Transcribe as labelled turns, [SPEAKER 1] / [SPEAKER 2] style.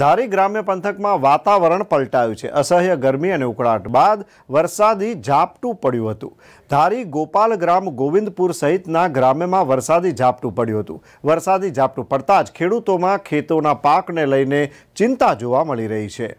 [SPEAKER 1] ધારી ગ્રામ્ય પંથકમાં વાતાવરણ પલટાયું છે અસહ્ય ગરમી અને ઉકળાટ બાદ વરસાદી ઝાપટું પડ્યું હતું ધારી ગોપાલ ગ્રામ ગોવિંદપુર સહિતના ગ્રામ્યમાં વરસાદી ઝાપટું પડ્યું હતું વરસાદી ઝાપટું પડતા જ ખેડૂતોમાં ખેતોના પાકને લઈને ચિંતા જોવા મળી રહી છે